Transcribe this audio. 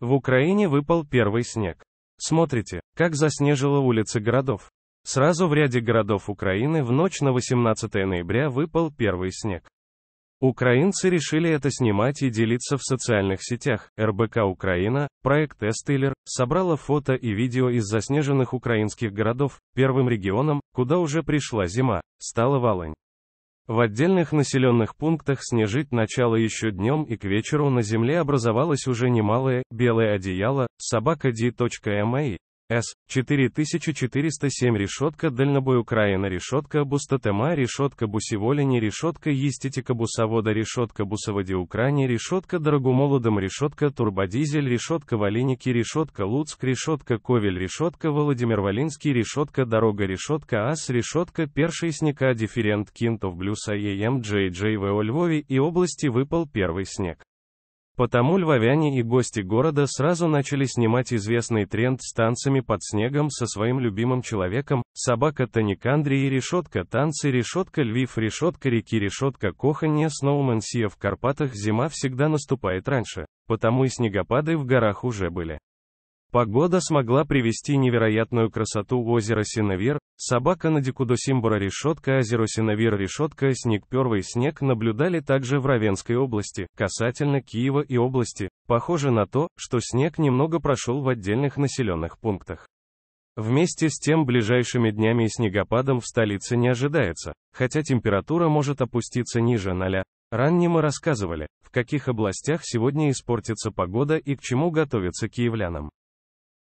В Украине выпал первый снег. Смотрите, как заснежила улицы городов. Сразу в ряде городов Украины в ночь на 18 ноября выпал первый снег. Украинцы решили это снимать и делиться в социальных сетях. РБК Украина, проект Эстейлер, собрала фото и видео из заснеженных украинских городов. Первым регионом, куда уже пришла зима, стала Волынь. В отдельных населенных пунктах снежит начало еще днем и к вечеру на земле образовалось уже немалое, белое одеяло, собака d.ma. С-4407 решетка дальнобой Украина решетка Бустатема решетка Бусиволени решетка Естетика Бусовода решетка Бусоводи Украине решетка Дорогомолодом решетка Турбодизель решетка Валеники решетка Луцк решетка Ковель решетка Владимир Валинский решетка Дорога решетка Ас решетка снега Дифферент Кинтов Блюса ЕМ Джей Джей В. О Львове и области выпал первый снег. Потому львовяне и гости города сразу начали снимать известный тренд с танцами под снегом со своим любимым человеком, собака Таникандри и решетка танцы решетка львив решетка реки решетка коханье сноумен сия в Карпатах зима всегда наступает раньше, потому и снегопады в горах уже были. Погода смогла привести невероятную красоту озера Синавир, собака на Дикудосимбора решетка озеро Синавир решетка снег первый снег наблюдали также в Равенской области, касательно Киева и области, похоже на то, что снег немного прошел в отдельных населенных пунктах. Вместе с тем ближайшими днями снегопадом в столице не ожидается, хотя температура может опуститься ниже 0. Ранее мы рассказывали, в каких областях сегодня испортится погода и к чему готовиться киевлянам.